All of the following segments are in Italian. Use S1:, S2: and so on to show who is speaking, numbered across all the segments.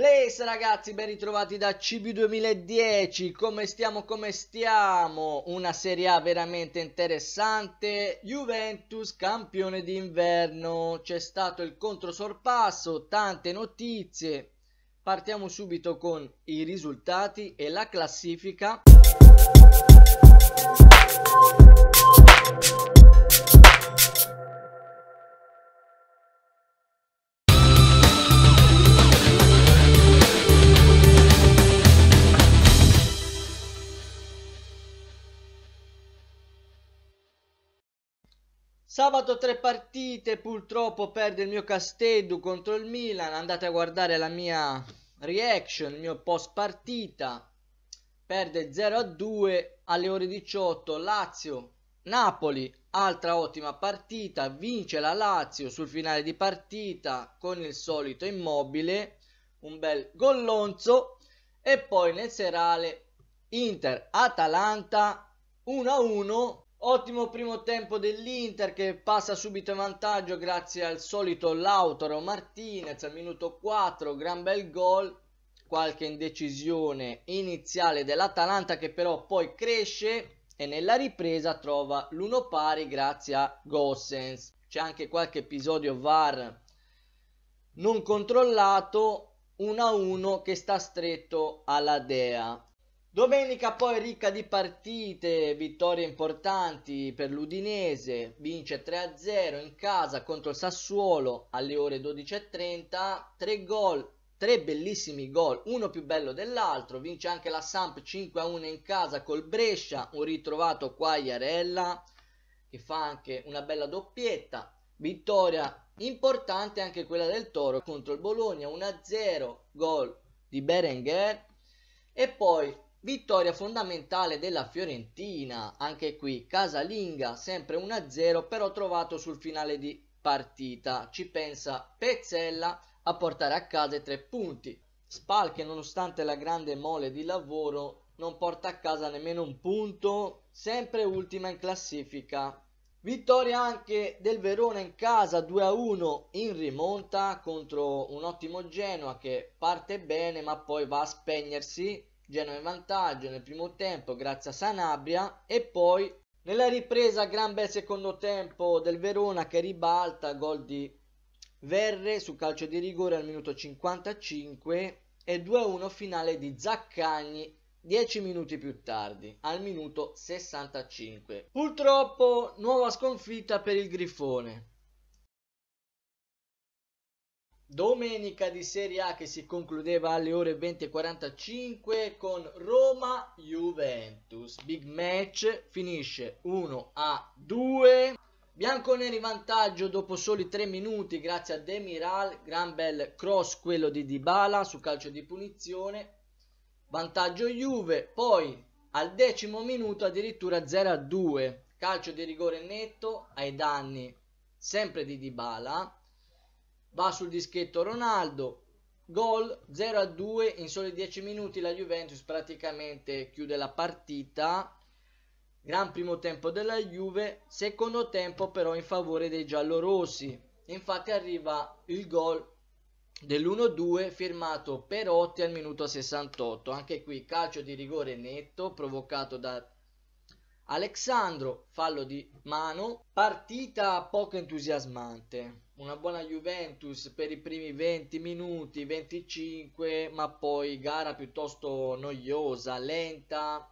S1: Blaze ragazzi, ben ritrovati da CB2010, come stiamo, come stiamo, una Serie A veramente interessante, Juventus campione d'inverno, c'è stato il controsorpasso, tante notizie, partiamo subito con i risultati e la classifica. Sabato tre partite, purtroppo perde il mio Castedu contro il Milan, andate a guardare la mia reaction, il mio post partita. Perde 0-2 alle ore 18 Lazio Napoli, altra ottima partita, vince la Lazio sul finale di partita con il solito immobile, un bel gollonzo e poi nel serale Inter Atalanta 1-1 Ottimo primo tempo dell'Inter che passa subito in vantaggio grazie al solito Lautaro Martinez al minuto 4, gran bel gol, qualche indecisione iniziale dell'Atalanta che però poi cresce e nella ripresa trova l'uno pari grazie a Gossens. C'è anche qualche episodio VAR non controllato, 1-1 che sta stretto alla Dea. Domenica poi ricca di partite, vittorie importanti per l'Udinese, vince 3-0 in casa contro il Sassuolo alle ore 12.30, tre gol, tre bellissimi gol, uno più bello dell'altro, vince anche la Samp 5-1 in casa col Brescia, un ritrovato Quagliarella che fa anche una bella doppietta, vittoria importante anche quella del Toro contro il Bologna 1-0, gol di Berenguer e poi Vittoria fondamentale della Fiorentina, anche qui casalinga, sempre 1-0, però trovato sul finale di partita. Ci pensa Pezzella a portare a casa i tre punti. Spal che nonostante la grande mole di lavoro non porta a casa nemmeno un punto, sempre ultima in classifica. Vittoria anche del Verona in casa 2-1 in rimonta contro un ottimo Genoa che parte bene ma poi va a spegnersi Genova in vantaggio nel primo tempo grazie a Sanabria e poi nella ripresa gran bel secondo tempo del Verona che ribalta gol di Verre su calcio di rigore al minuto 55 e 2-1 finale di Zaccagni 10 minuti più tardi, al minuto 65. Purtroppo nuova sconfitta per il Grifone. Domenica di Serie A che si concludeva alle ore 20.45 con Roma-Juventus. Big match finisce 1 a 2. Bianconeri in vantaggio dopo soli 3 minuti grazie a Demiral, gran bel cross quello di Dybala su calcio di punizione. Vantaggio Juve, poi al decimo minuto addirittura 0 a 2. Calcio di rigore netto ai danni sempre di Dybala va sul dischetto Ronaldo, gol 0-2 a in soli 10 minuti la Juventus praticamente chiude la partita. Gran primo tempo della Juve, secondo tempo però in favore dei giallorossi. Infatti arriva il gol dell'1-2 firmato Perotti al minuto 68. Anche qui calcio di rigore netto provocato da Alexandro, fallo di mano, partita poco entusiasmante. Una buona Juventus per i primi 20 minuti, 25, ma poi gara piuttosto noiosa, lenta.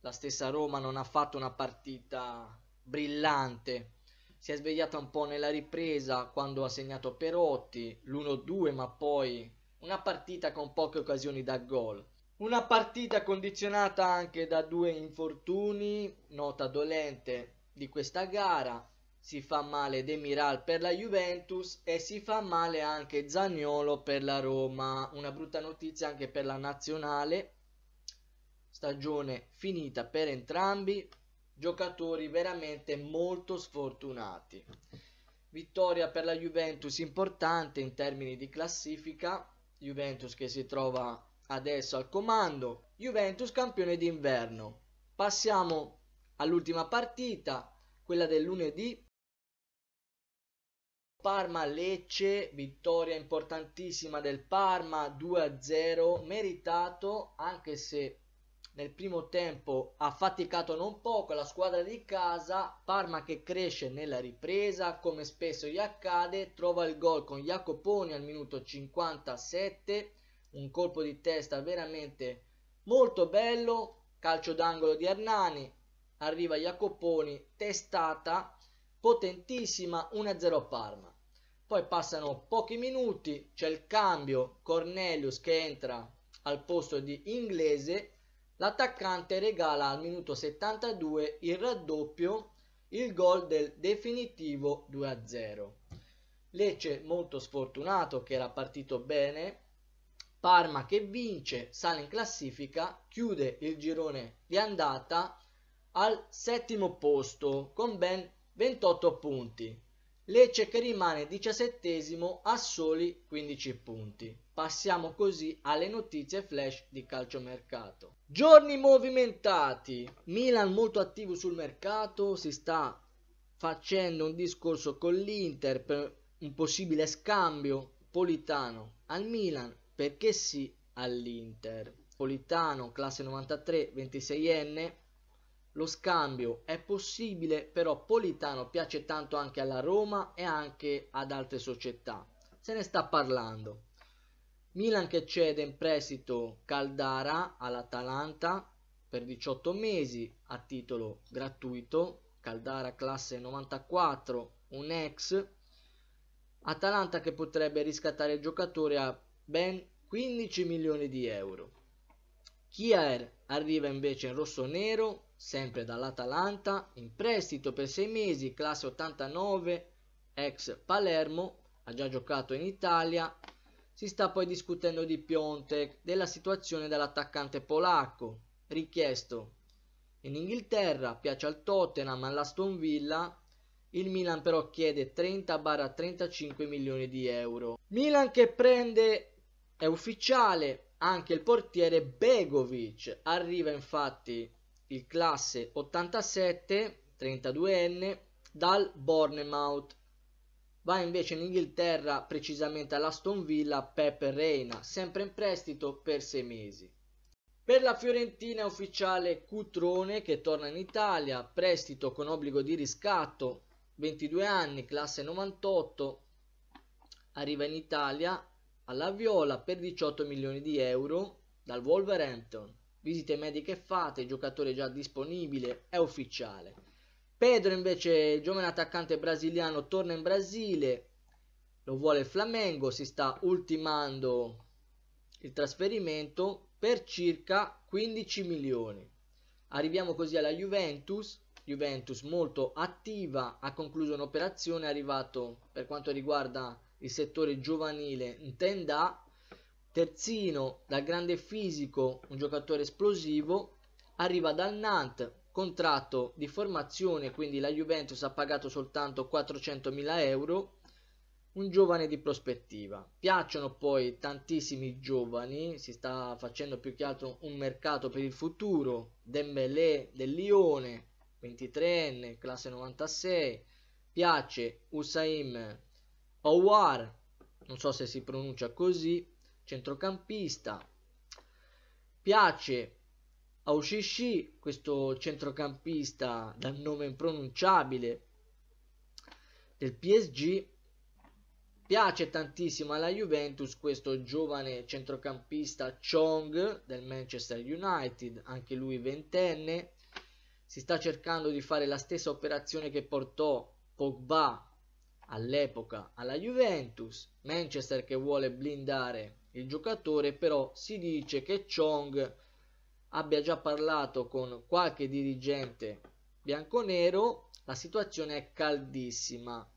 S1: La stessa Roma non ha fatto una partita brillante. Si è svegliata un po' nella ripresa quando ha segnato Perotti, l'1-2, ma poi una partita con poche occasioni da gol. Una partita condizionata anche da due infortuni, nota dolente di questa gara. Si fa male Demiral per la Juventus e si fa male anche Zagnolo per la Roma. Una brutta notizia anche per la nazionale. Stagione finita per entrambi. Giocatori veramente molto sfortunati. Vittoria per la Juventus importante in termini di classifica. Juventus che si trova adesso al comando Juventus campione d'inverno. Passiamo all'ultima partita, quella del lunedì. Parma-Lecce, vittoria importantissima del Parma, 2-0, meritato anche se nel primo tempo ha faticato non poco la squadra di casa, Parma che cresce nella ripresa, come spesso gli accade, trova il gol con Jacoponi al minuto 57 un colpo di testa veramente molto bello calcio d'angolo di Arnani, arriva Jacopponi testata potentissima 1-0 Parma poi passano pochi minuti c'è il cambio Cornelius che entra al posto di Inglese l'attaccante regala al minuto 72 il raddoppio il gol del definitivo 2-0 Lecce molto sfortunato che era partito bene Parma che vince, sale in classifica, chiude il girone di andata al settimo posto con ben 28 punti. Lecce che rimane diciassettesimo a soli 15 punti. Passiamo così alle notizie flash di calciomercato. Giorni movimentati. Milan molto attivo sul mercato, si sta facendo un discorso con l'Inter per un possibile scambio Politano al Milan perché sì all'Inter? Politano, classe 93, 26enne. Lo scambio è possibile, però Politano piace tanto anche alla Roma e anche ad altre società. Se ne sta parlando. Milan che cede in prestito Caldara all'Atalanta per 18 mesi a titolo gratuito. Caldara classe 94, un ex. Atalanta che potrebbe riscattare il giocatore a ben 15 milioni di euro. Kier arriva invece in rosso-nero, sempre dall'Atalanta, in prestito per 6 mesi, classe 89, ex Palermo, ha già giocato in Italia. Si sta poi discutendo di Piontek, della situazione dell'attaccante polacco, richiesto in Inghilterra, piace al Tottenham, all'Aston Villa, il Milan però chiede 30-35 milioni di euro. Milan che prende è ufficiale anche il portiere Begovic. Arriva infatti il classe 87, 32enne, dal Bournemouth. Va invece in Inghilterra, precisamente all'Aston Villa, Pepe Reina, sempre in prestito per sei mesi. Per la Fiorentina ufficiale Cutrone che torna in Italia, prestito con obbligo di riscatto, 22 anni, classe 98, arriva in Italia alla Viola per 18 milioni di euro dal Wolverhampton. Visite mediche fatte, giocatore già disponibile, è ufficiale. Pedro invece, il giovane attaccante brasiliano, torna in Brasile, lo vuole il Flamengo, si sta ultimando il trasferimento per circa 15 milioni. Arriviamo così alla Juventus, Juventus molto attiva, ha concluso un'operazione, è arrivato per quanto riguarda il settore giovanile Ntenda, terzino dal grande fisico, un giocatore esplosivo, arriva dal Nantes, contratto di formazione, quindi la Juventus ha pagato soltanto 400.000 euro, un giovane di prospettiva. Piacciono poi tantissimi giovani, si sta facendo più che altro un mercato per il futuro, Dembélé del Lione, 23enne, classe 96, piace Usain Ouar, non so se si pronuncia così, centrocampista. Piace Aushishi, questo centrocampista dal nome impronunciabile del PSG. Piace tantissimo alla Juventus questo giovane centrocampista Chong del Manchester United, anche lui ventenne. Si sta cercando di fare la stessa operazione che portò Pogba all'epoca alla Juventus, Manchester che vuole blindare il giocatore, però si dice che Chong abbia già parlato con qualche dirigente bianconero, la situazione è caldissima.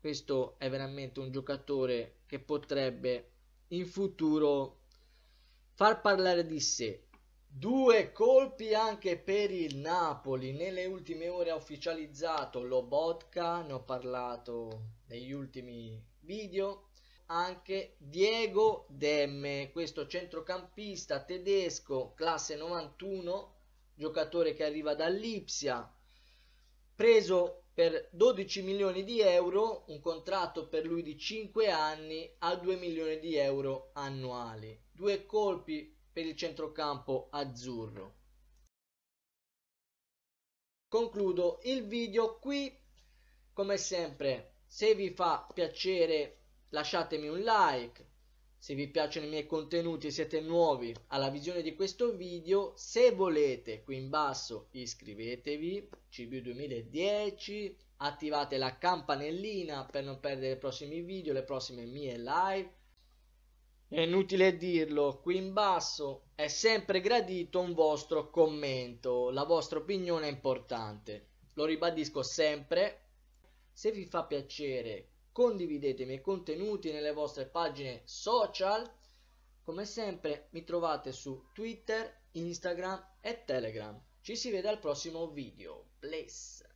S1: Questo è veramente un giocatore che potrebbe in futuro far parlare di sé. Due colpi anche per il Napoli, nelle ultime ore ha ufficializzato Lobotka, ne ho parlato negli ultimi video, anche Diego Demme, questo centrocampista tedesco, classe 91, giocatore che arriva dall'Ipsia, preso per 12 milioni di euro, un contratto per lui di 5 anni a 2 milioni di euro annuali. Due colpi per il centrocampo azzurro. Concludo il video qui, come sempre se vi fa piacere lasciatemi un like, se vi piacciono i miei contenuti e siete nuovi alla visione di questo video, se volete qui in basso iscrivetevi, CB2010, attivate la campanellina per non perdere i prossimi video, le prossime mie live, è inutile dirlo, qui in basso è sempre gradito un vostro commento, la vostra opinione è importante. Lo ribadisco sempre, se vi fa piacere condividete i miei contenuti nelle vostre pagine social. Come sempre mi trovate su Twitter, Instagram e Telegram. Ci si vede al prossimo video. Bless!